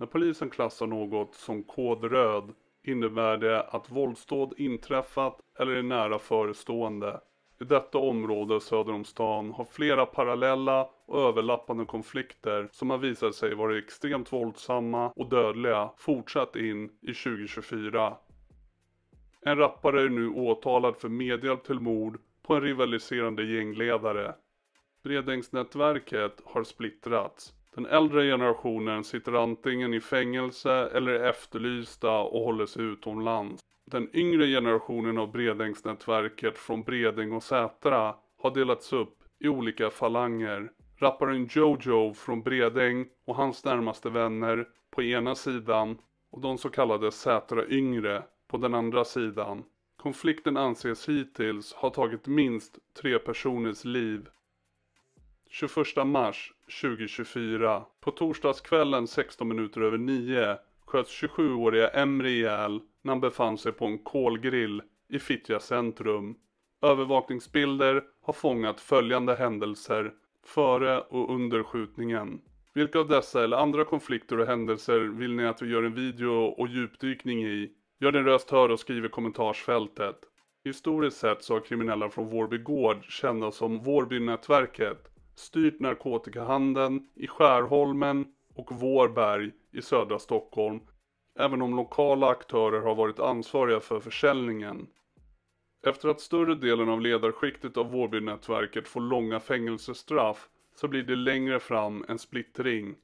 När polisen klassar något som kod röd innebär det att våldsdåd inträffat eller är nära förestående. I detta område söder om stan har flera parallella och överlappande konflikter som har visat sig vara extremt våldsamma och dödliga fortsatt in i 2024. En rappare är nu åtalad för medhjälp till mord på en rivaliserande gängledare. Bredängsnätverket har splittrats den äldre generationen sitter antingen i fängelse eller är efterlysta och håller sig utomlands. Den yngre generationen av Bredängsnätverket från Bredäng och Sätra har delats upp i olika falanger. Rapparen Jojo från Bredäng och hans närmaste vänner på ena sidan och de så kallade Sätra yngre på den andra sidan. Konflikten anses hittills ha tagit minst tre personers liv. 21 mars 2024. På torsdagskvällen 16 minuter över 9 sköts 27-åriga Emre ihjäl när han befann sig på en kolgrill i Fittja centrum. Övervakningsbilder har fångat följande händelser före och under skjutningen. Vilka av dessa eller andra konflikter och händelser vill ni att vi gör en video och djupdykning i? Gör din röst hör och skriv i kommentarsfältet. Historiskt sett så har kriminella från Vårby Gård kända som Vårbynätverket styrt narkotikahandeln i Skärholmen och Vårberg i södra Stockholm, även om lokala aktörer har varit ansvariga för försäljningen. Efter att större delen av ledarskiktet av Vårbynätverket får långa fängelsestraff så blir det längre fram en splittring.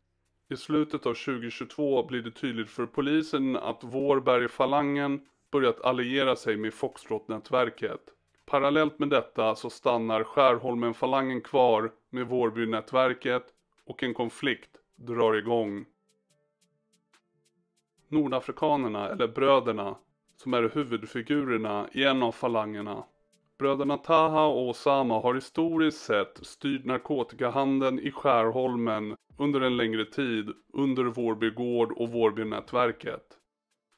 I slutet av 2022 blir det tydligt för polisen att Vårbergfalangen börjat alliera sig med Foxtrot-nätverket. Parallellt med detta så stannar Skärholmenfalangen kvar med Vårbynätverket och en konflikt drar igång. Nordafrikanerna, eller bröderna, som är huvudfigurerna i en av falangerna. Bröderna Taha och Osama har historiskt sett styrt narkotikahandeln i Skärholmen under en längre tid under Vårby gård och Vårbynätverket.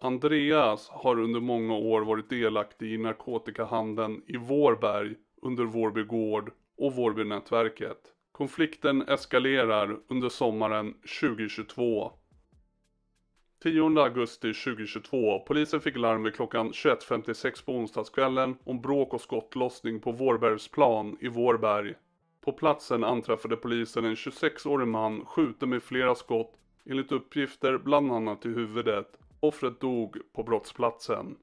Andreas har under många år varit delaktig i narkotikahandeln i Vårberg under Vårby gård och Vårbynätverket. Konflikten eskalerar under sommaren 2022. 10 augusti 2022. Polisen fick larm vid klockan 21.56 på onsdagskvällen om bråk och skottlossning på Vårbergsplan i Vårberg. På platsen anträffade polisen en 26-årig man skjuten med flera skott enligt uppgifter bland annat i huvudet Offret dog på brottsplatsen.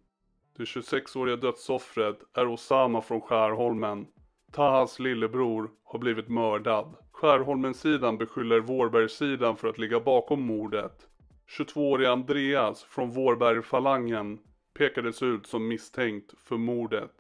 Det 26-åriga dödsoffret är Osama från Skärholmen. Tahas lillebror har blivit mördad. Skärholmensidan beskyller Vårbergssidan för att ligga bakom mordet. 22 åriga Andreas från Vårbergfalangen pekades ut som misstänkt för mordet.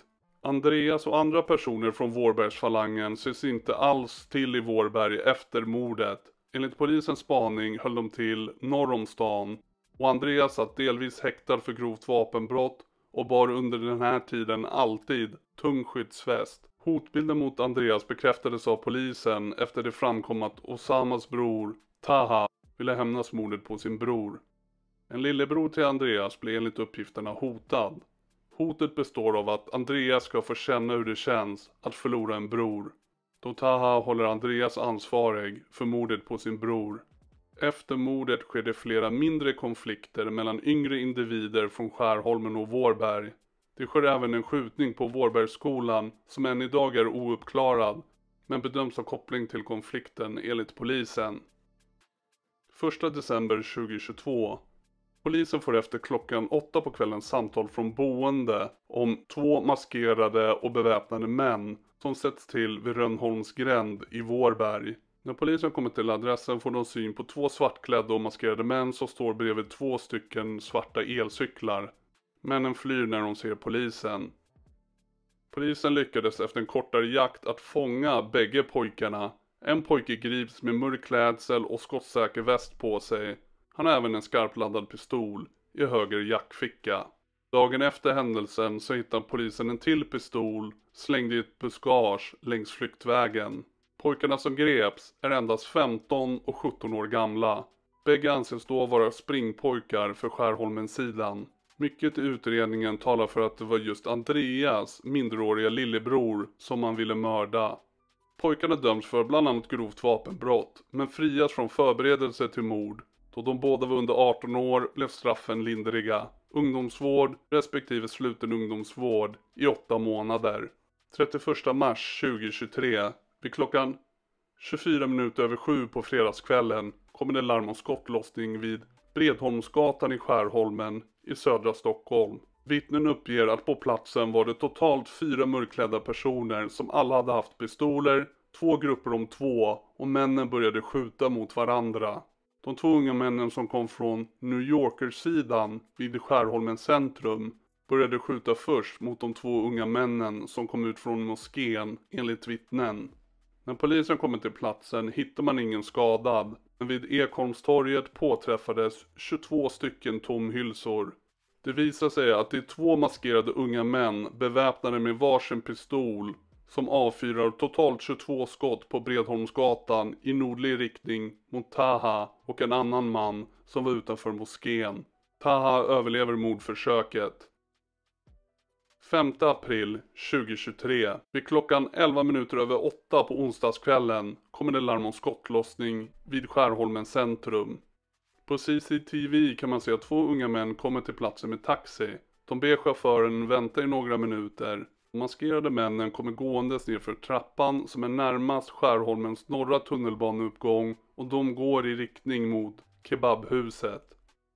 Andreas och andra personer från Vårbergsfalangen ses inte alls till i Vårberg efter mordet. Enligt polisens spaning höll de till norr om stan och Andreas satt delvis häktad för grovt vapenbrott och bar under den här tiden alltid tung skyddsväst. Hotbilden mot Andreas bekräftades av polisen efter det framkom att Osamas bror Taha ville hämnas mordet på sin bror. En lillebror till Andreas blev enligt uppgifterna hotad. Hotet består av att Andreas ska få känna hur det känns att förlora en bror. Då Taha håller Andreas ansvarig för mordet på sin bror efter mordet skedde flera mindre konflikter mellan yngre individer från Skärholmen och Vårberg. Det sker även en skjutning på Vårbergsskolan som än idag är ouppklarad men bedöms ha koppling till konflikten enligt polisen. 1 december 2022 Polisen får efter klockan åtta på kvällen samtal från boende om två maskerade och beväpnade män som sätts till vid Rönnholms gränd i Vårberg. När polisen kommer till adressen får de syn på två svartklädda och maskerade män som står bredvid två stycken svarta elcyklar. Männen flyr när de ser polisen. Polisen lyckades efter en kortare jakt att fånga bägge pojkarna. En pojke grips med mörk klädsel och skottsäker väst på sig. Han har även en skarpladdad pistol i höger jackficka. Dagen efter händelsen så hittar polisen en till pistol slängd i ett buskage längs flyktvägen. Pojkarna som greps är endast 15 och 17 år gamla. Bägge anses då vara springpojkar för Skärholmensidan. Mycket i utredningen talar för att det var just Andreas minderåriga lillebror som man ville mörda. Pojkarna döms för bland annat grovt vapenbrott men frias från förberedelse till mord. Då de båda var under 18 år blev straffen lindriga. Ungdomsvård respektive sluten ungdomsvård i 8 månader. 31 mars 2023 vid klockan 24 minuter över 7 på fredagskvällen kommer det larm om skottlossning vid Bredholmsgatan i Skärholmen i södra Stockholm. Vittnen uppger att på platsen var det totalt fyra mörkklädda personer som alla hade haft pistoler, två grupper om två och männen började skjuta mot varandra. De två unga männen som kom från New Yorker-sidan vid Skärholmen centrum började skjuta först mot de två unga männen som kom ut från moskén enligt vittnen. När polisen kommer till platsen hittar man ingen skadad, men vid Ekholmstorget påträffades 22 stycken tomhylsor. Det visar sig att det är två maskerade unga män beväpnade med varsin pistol som avfyrar totalt 22 skott på Bredholmsgatan i nordlig riktning mot Taha och en annan man som var utanför moskén. Taha överlever mordförsöket. 5 april 2023. Vid klockan 11 minuter över 8 på onsdagskvällen kommer det larm om skottlossning vid Skärholmen centrum. På CCTV kan man se att två unga män kommer till platsen med taxi. De ber chauffören vänta i några minuter. De maskerade männen kommer gåendes nerför trappan som är närmast Skärholmens norra tunnelbaneuppgång och de går i riktning mot kebabhuset.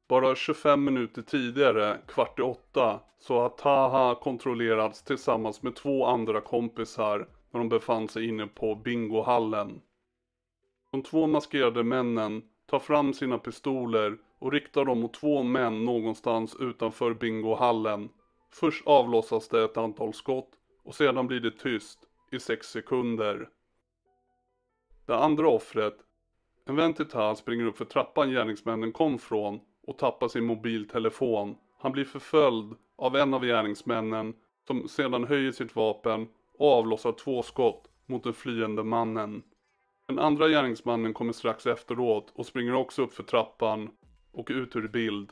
Bara 25 minuter tidigare, kvart i åtta, så har Taha kontrollerats tillsammans med två andra kompisar när de befann sig inne på bingohallen. De två maskerade männen tar fram sina pistoler och riktar dem mot två män någonstans utanför bingohallen. Först avlossas det ett antal skott och sedan blir det tyst i 6 sekunder. Det andra offret, en vän till Taha springer upp för trappan gärningsmännen kom från och tappar sin mobiltelefon. Han blir förföljd av en av gärningsmännen som sedan höjer sitt vapen och avlossar två skott mot den flyende mannen. Den andra gärningsmannen kommer strax efteråt och springer också upp för trappan och ut ur bild.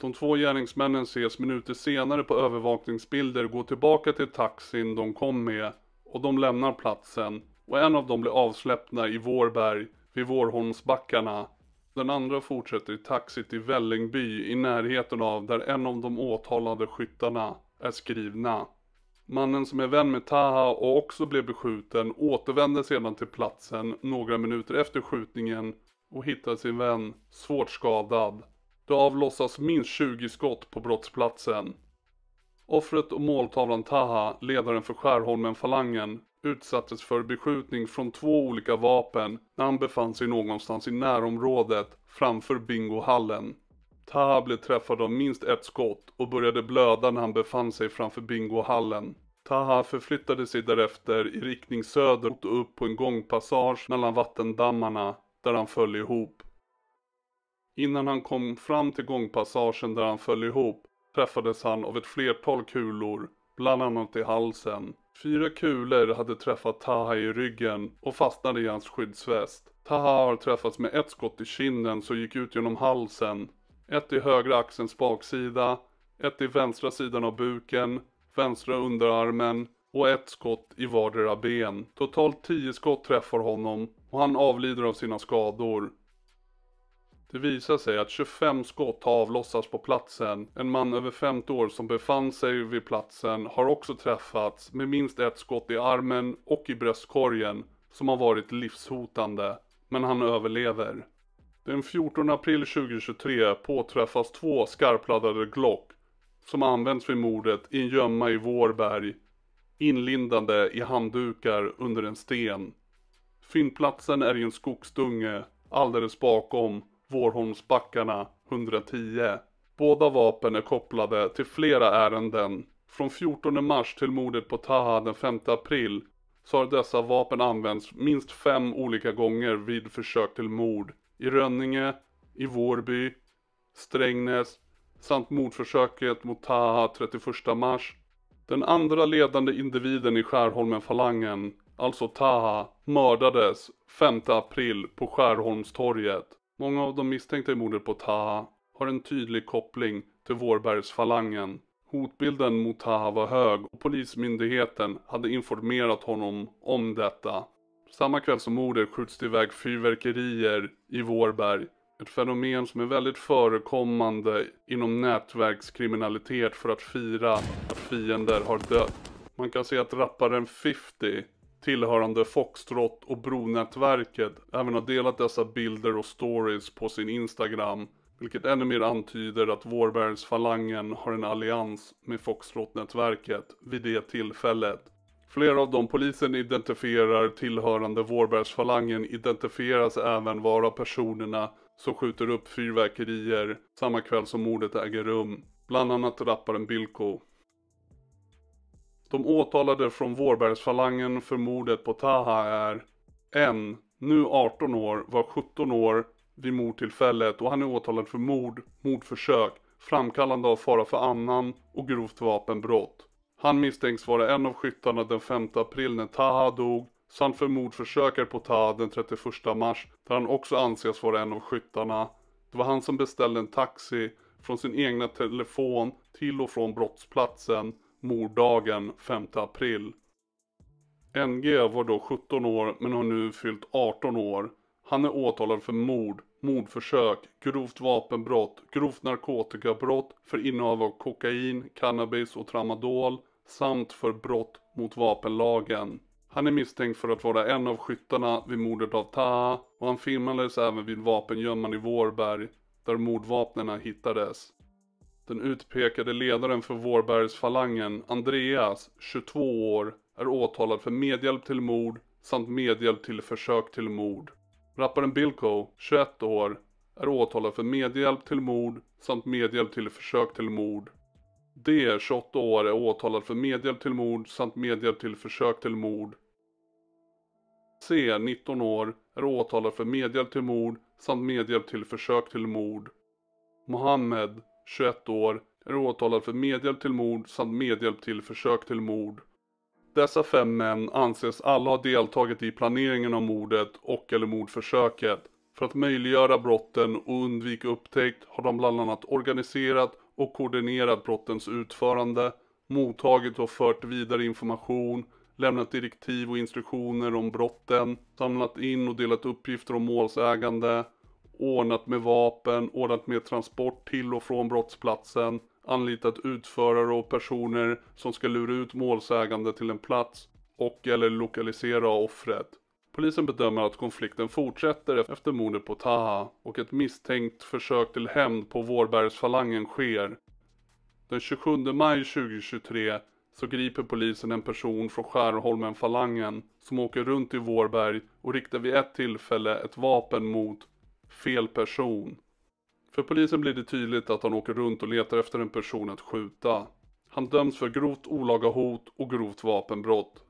De två gärningsmännen ses minuter senare på övervakningsbilder gå tillbaka till taxin de kom med och de lämnar platsen och en av dem blir avsläppta i Vårberg vid Vårholmsbackarna den andra fortsätter i taxit i Vällingby i närheten av där en av de åtalade skyttarna är skrivna. Mannen som är vän med Taha och också blev beskjuten återvände sedan till platsen några minuter efter skjutningen och hittar sin vän svårt skadad. Det avlossas minst 20 skott på brottsplatsen. Offret och måltavlan Taha, ledaren för Skärholmen-falangen, utsattes för beskjutning från två olika vapen när han befann sig någonstans i närområdet framför bingohallen. Taha blev träffad av minst ett skott och började blöda när han befann sig framför bingohallen. Taha förflyttade sig därefter i riktning söderut och upp på en gångpassage mellan vattendammarna där han föll ihop. Innan han kom fram till gångpassagen där han föll ihop träffades han av ett flertal kulor bland annat i halsen. Fyra kulor hade träffat Taha i ryggen och fastnade i hans skyddsväst. Taha har träffats med ett skott i kinden som gick ut genom halsen, ett i högra axelns baksida, ett i vänstra sidan av buken, vänstra underarmen och ett skott i vardera ben. Totalt 10 skott träffar honom och han avlider av sina skador. Det visar sig att 25 skott har avlossats på platsen. En man över 50 år som befann sig vid platsen har också träffats med minst ett skott i armen och i bröstkorgen som har varit livshotande. Men han överlever. Den 14 april 2023 påträffas två skarpladdade Glock som används vid mordet i en gömma i Vårberg inlindade i handdukar under en sten. Fyndplatsen är i en skogsdunge alldeles bakom Vårholmsbackarna 110. Båda vapen är kopplade till flera ärenden. Från 14 mars till mordet på Taha den 5 april så har dessa vapen använts minst fem olika gånger vid försök till mord. I Rönninge, i Vårby, Strängnäs samt mordförsöket mot Taha 31 mars. Den andra ledande individen i Skärholmenfalangen, alltså Taha, mördades 5 april på Skärholmstorget. Många av de misstänkta i mordet på Taha har en tydlig koppling till Vårbergsfalangen. Hotbilden mot Taha var hög och polismyndigheten hade informerat honom om detta. Samma kväll som mordet skjuts det iväg fyrverkerier i Vårberg. Ett fenomen som är väldigt förekommande inom nätverkskriminalitet för att fira att fiender har dött. Man kan se att rapparen 50 tillhörande Foxtrot och Bronätverket även har delat dessa bilder och stories på sin Instagram, vilket ännu mer antyder att Vårbergsfalangen har en allians med Foxtrot-nätverket vid det tillfället. Flera av de polisen identifierar tillhörande Vårbergsfalangen identifieras även vara personerna som skjuter upp fyrverkerier samma kväll som mordet äger rum, bland annat rapparen Bilko. De åtalade från Vårbergsfalangen för mordet på Taha är en, nu 18 år, var 17 år vid mordtillfället och han är åtalad för mord, mordförsök, framkallande av fara för annan och grovt vapenbrott. Han misstänks vara en av skyttarna den 5 april när Taha dog samt för mordförsöker på Taha den 31 mars där han också anses vara en av skyttarna. Det var han som beställde en taxi från sin egna telefon till och från brottsplatsen morddagen 5 april. NG var då 17 år men har nu fyllt 18 år. Han är åtalad för mord, mordförsök, grovt vapenbrott, grovt narkotikabrott, för innehav av kokain, cannabis och tramadol samt för brott mot vapenlagen. Han är misstänkt för att vara en av skyttarna vid mordet av Taha och han filmades även vid vapengömman i Vårberg där mordvapnen hittades. Den utpekade ledaren för Vårbergsfalangen, Andreas, 22 år, är åtalad för medhjälp till mord samt medhjälp till försök till mord. Rapparen Bilko, 21 år, är åtalad för medhjälp till mord samt medhjälp till försök till mord. D, 28 år, är åtalad för medhjälp till mord samt medhjälp till försök till mord. C, 19 år, är åtalad för medhjälp till mord samt medhjälp till försök till mord. Mohammed, 21 år, är åtalad för medhjälp till mord samt medhjälp till försök till mord. Dessa fem män anses alla ha deltagit i planeringen av mordet och eller mordförsöket. För att möjliggöra brotten och undvika upptäckt har de bland annat organiserat och koordinerat brottens utförande, mottagit och fört vidare information, lämnat direktiv och instruktioner om brotten, samlat in och delat uppgifter om målsägande, ordnat med vapen, ordnat med transport till och från brottsplatsen, anlitat utförare och personer som ska lura ut målsägande till en plats och eller lokalisera offret. Polisen bedömer att konflikten fortsätter efter mordet på Taha och ett misstänkt försök till hämnd på Vårbergsfalangen sker. Den 27 maj 2023 så griper polisen en person från Skärholmenfalangen som åker runt i Vårberg och riktar vid ett tillfälle ett vapen mot Fel person. För polisen blir det tydligt att han åker runt och letar efter en person att skjuta. Han döms för grovt olaga hot och grovt vapenbrott.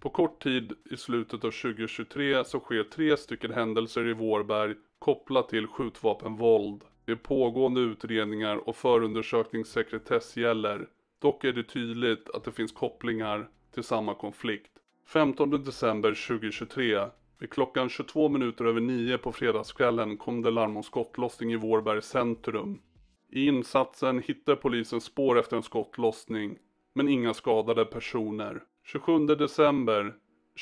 På kort tid i slutet av 2023 så sker tre stycken händelser i Vårberg kopplat till skjutvapenvåld. Det är pågående utredningar och förundersökningssekretess gäller. Dock är det tydligt att det finns kopplingar till samma konflikt. 15 december 2023 vid klockan 22 minuter över 9 på fredagskvällen kom det larm om skottlossning i Vårberg centrum. I insatsen hittade polisen spår efter en skottlossning, men inga skadade personer. 27 december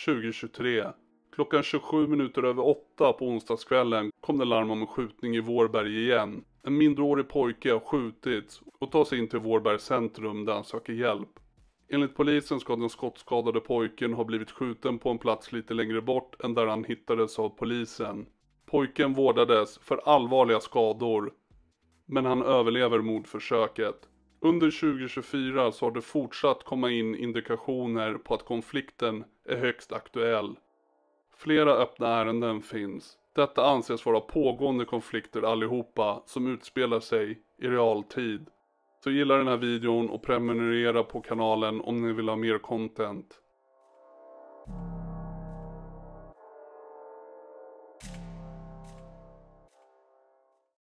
2023 Klockan 27 minuter över 8 på onsdagskvällen kom det larm om en skjutning i Vårberg igen. En mindreårig pojke har skjutits och tar sig in till Vårberg centrum där han söker hjälp. Enligt polisen ska den skottskadade pojken ha blivit skjuten på en plats lite längre bort än där han hittades av polisen. Pojken vårdades för allvarliga skador, men han överlever mordförsöket. Under 2024 så har det fortsatt komma in indikationer på att konflikten är högst aktuell. Flera öppna ärenden finns. Detta anses vara pågående konflikter allihopa som utspelar sig i realtid. Så gilla den här videon och prenumerera på kanalen om ni vill ha mer content.